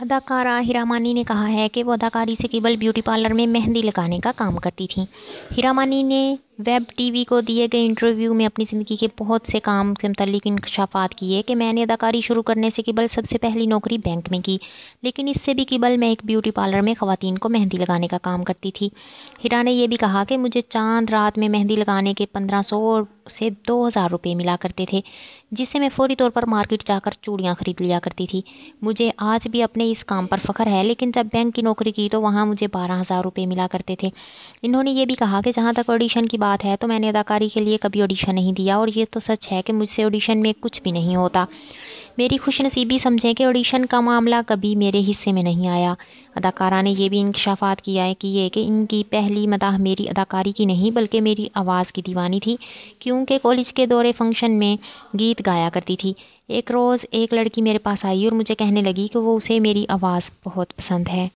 اداکارہ ہیرامانی نے کہا ہے کہ وہ اداکاری سے قبل بیوٹی پارلر میں مہندی لگانے کا کام کرتی تھیں ہیرامانی نے ویب ٹی وی کو دیے گئے انٹرویو میں اپنی زندگی کے بہت سے کام سے متعلق انکشافات کیے کہ میں نے اداکاری شروع کرنے سے قبل سب سے پہلی نوکری بینک میں کی لیکن اس سے بھی قبل میں ایک بیوٹی پارلر میں خواتین کو مہندی لگانے کا کام کرتی تھی ہیرا نے یہ بھی کہا کہ مجھے چاند رات میں مہندی لگانے کے پندرہ سو سے دو ہزار روپے ملا کرتے تھے جس سے میں فوری طور پر مارکیٹ جا کر چوڑیاں خرید لیا کرتی تھی مجھے آج بھی اپنے اس کام پر فخر ہے لیکن جب بینک کی نوکری کی تو وہاں مجھے بارہ ہزار روپے ملا کرتے تھے انہوں نے یہ بھی کہا کہ جہاں تک آڈیشن کی بات ہے تو میں نے اداکاری کے لیے کبھی آڈیشن نہیں دیا اور یہ تو سچ ہے کہ مجھ سے آڈیشن میں کچھ بھی نہیں ہوتا میری خوش نصیبی سمجھیں کہ آڈیشن کا معاملہ کبھی میرے حصے میں نہیں آیا اداکارہ نے یہ بھی انکشافات کیا ہے کہ یہ کہ ان کی پہلی مداح میری اداکاری کی نہیں بلکہ میری آواز کی دیوانی تھی کیونکہ کالج کے دورے فنکشن میں گیت گایا کرتی تھی ایک روز ایک لڑکی میرے پاس آئی اور مجھے کہنے لگی کہ وہ اسے میری آواز بہت پسند ہے